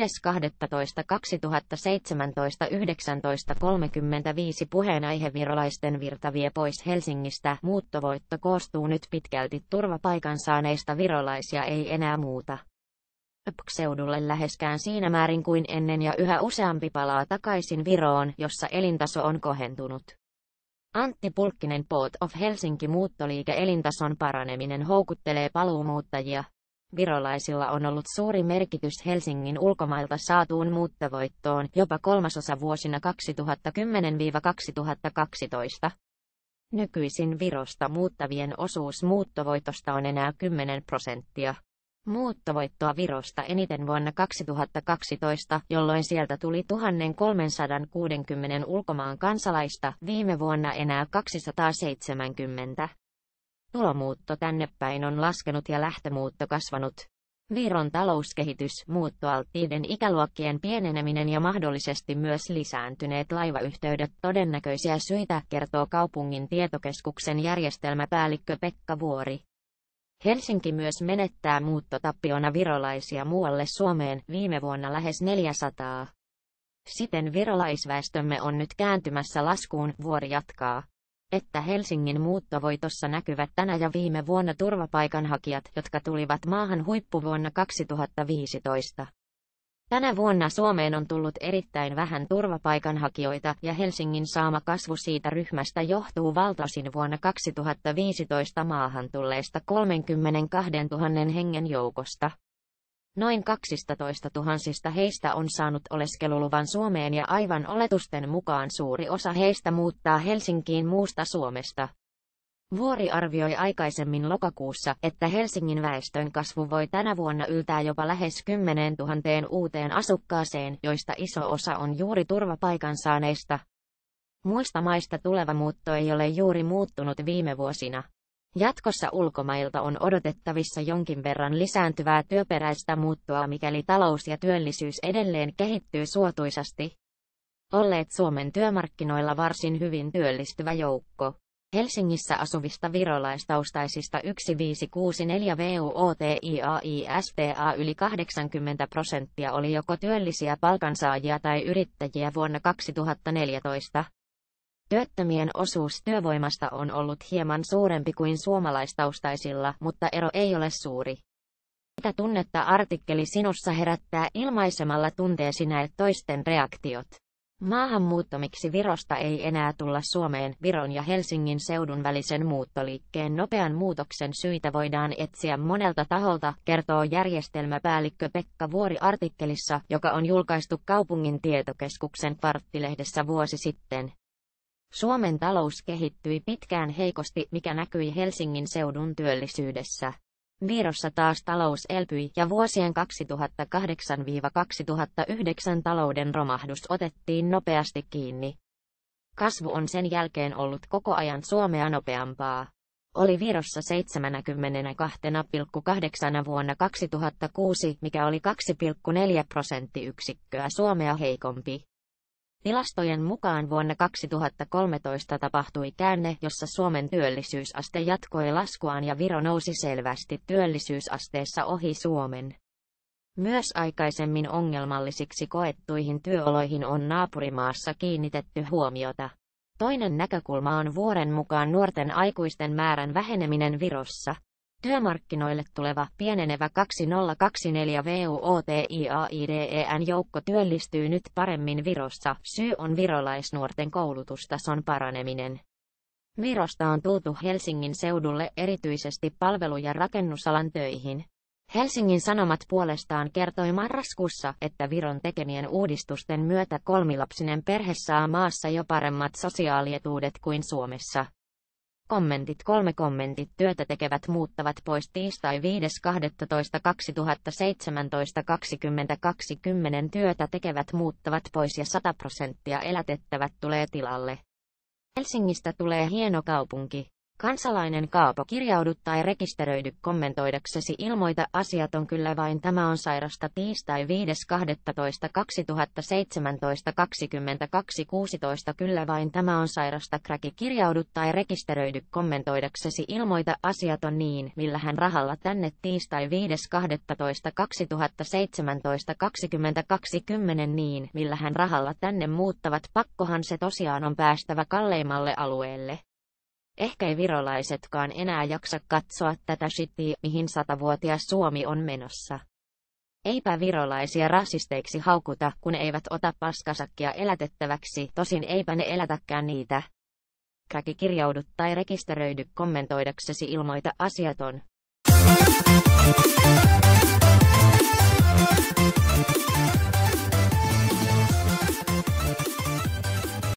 5.12.2017-19.35 puheenaihe virolaisten virta vie pois Helsingistä. Muuttovoitto koostuu nyt pitkälti turvapaikan saaneista virolaisia ei enää muuta. Pseudulle läheskään siinä määrin kuin ennen ja yhä useampi palaa takaisin Viroon, jossa elintaso on kohentunut. Antti Pulkkinen Port of Helsinki muuttoliike elintason paraneminen houkuttelee paluumuuttajia. Virolaisilla on ollut suuri merkitys Helsingin ulkomailta saatuun muuttovoittoon, jopa kolmasosa vuosina 2010-2012. Nykyisin Virosta muuttavien osuus muuttovoitosta on enää 10 prosenttia. Muuttovoittoa Virosta eniten vuonna 2012, jolloin sieltä tuli 1360 ulkomaan kansalaista, viime vuonna enää 270. Tulomuutto tänne päin on laskenut ja lähtömuutto kasvanut. Viron talouskehitys, muuttoalttiiden ikäluokkien pieneneminen ja mahdollisesti myös lisääntyneet laivayhteydet todennäköisiä syitä, kertoo kaupungin tietokeskuksen järjestelmäpäällikkö Pekka Vuori. Helsinki myös menettää muuttotappiona virolaisia muualle Suomeen, viime vuonna lähes 400. Siten virolaisväestömme on nyt kääntymässä laskuun, Vuori jatkaa että Helsingin muuttovoitossa näkyvät tänä ja viime vuonna turvapaikanhakijat, jotka tulivat maahan huippuvuonna 2015. Tänä vuonna Suomeen on tullut erittäin vähän turvapaikanhakijoita ja Helsingin saama kasvu siitä ryhmästä johtuu valtaosin vuonna 2015 maahan tulleesta 32 000 hengen joukosta. Noin 12 000 heistä on saanut oleskeluluvan Suomeen ja aivan oletusten mukaan suuri osa heistä muuttaa Helsinkiin muusta Suomesta. Vuori arvioi aikaisemmin lokakuussa, että Helsingin väestön kasvu voi tänä vuonna yltää jopa lähes 10 000 uuteen asukkaaseen, joista iso osa on juuri turvapaikan saaneista. Muista maista tuleva muutto ei ole juuri muuttunut viime vuosina. Jatkossa ulkomailta on odotettavissa jonkin verran lisääntyvää työperäistä muuttoa mikäli talous ja työllisyys edelleen kehittyy suotuisasti. Olleet Suomen työmarkkinoilla varsin hyvin työllistyvä joukko. Helsingissä asuvista virolaistaustaisista 1564 VUOTIAISTA yli 80 prosenttia oli joko työllisiä palkansaajia tai yrittäjiä vuonna 2014. Työttömien osuus työvoimasta on ollut hieman suurempi kuin suomalaistaustaisilla, mutta ero ei ole suuri. Mitä tunnetta artikkeli sinussa herättää ilmaisemalla tunteesi näet toisten reaktiot? Maahanmuuttomiksi Virosta ei enää tulla Suomeen, Viron ja Helsingin seudun välisen muuttoliikkeen nopean muutoksen syitä voidaan etsiä monelta taholta, kertoo järjestelmäpäällikkö Pekka Vuori artikkelissa, joka on julkaistu kaupungin tietokeskuksen kvarttilehdessä vuosi sitten. Suomen talous kehittyi pitkään heikosti, mikä näkyi Helsingin seudun työllisyydessä. Viirossa taas talous elpyi ja vuosien 2008-2009 talouden romahdus otettiin nopeasti kiinni. Kasvu on sen jälkeen ollut koko ajan Suomea nopeampaa. Oli Virossa 72,8 vuonna 2006, mikä oli 2,4 prosenttiyksikköä Suomea heikompi. Tilastojen mukaan vuonna 2013 tapahtui käänne, jossa Suomen työllisyysaste jatkoi laskuaan ja Viro nousi selvästi työllisyysasteessa ohi Suomen. Myös aikaisemmin ongelmallisiksi koettuihin työoloihin on naapurimaassa kiinnitetty huomiota. Toinen näkökulma on vuoren mukaan nuorten aikuisten määrän väheneminen Virossa. Työmarkkinoille tuleva pienenevä 2024 VUOTIAIDEN joukko työllistyy nyt paremmin Virossa. Syy on virolaisnuorten koulutustason paraneminen. Virosta on tultu Helsingin seudulle erityisesti palvelu- ja rakennusalan töihin. Helsingin Sanomat puolestaan kertoi marraskuussa, että Viron tekemien uudistusten myötä kolmilapsinen perhe saa maassa jo paremmat sosiaalietuudet kuin Suomessa. Kommentit kolme kommentit työtä tekevät muuttavat pois tiistai 5.12.2017-2020 työtä tekevät muuttavat pois ja 100 prosenttia elätettävät tulee tilalle. Helsingistä tulee hieno kaupunki. Kansalainen Kaapo kirjaudu tai rekisteröidy kommentoidaksesi ilmoita asiat on kyllä vain tämä on sairasta tiistai 5.12.2017-22.16 kyllä vain tämä on sairasta kräki kirjaudu tai rekisteröidy kommentoidaksesi ilmoita asiat on niin millä hän rahalla tänne tiistai 5.12.2017-22.10 niin millä hän rahalla tänne muuttavat pakkohan se tosiaan on päästävä kalleimmalle alueelle. Ehkä ei virolaisetkaan enää jaksa katsoa tätä shittiä, mihin satavuotias Suomi on menossa. Eipä virolaisia rasisteiksi haukuta, kun eivät ota paskasakkia elätettäväksi, tosin eipä ne elätäkään niitä. Kräki kirjaudu tai rekisteröidy kommentoidaksesi ilmoita asiaton.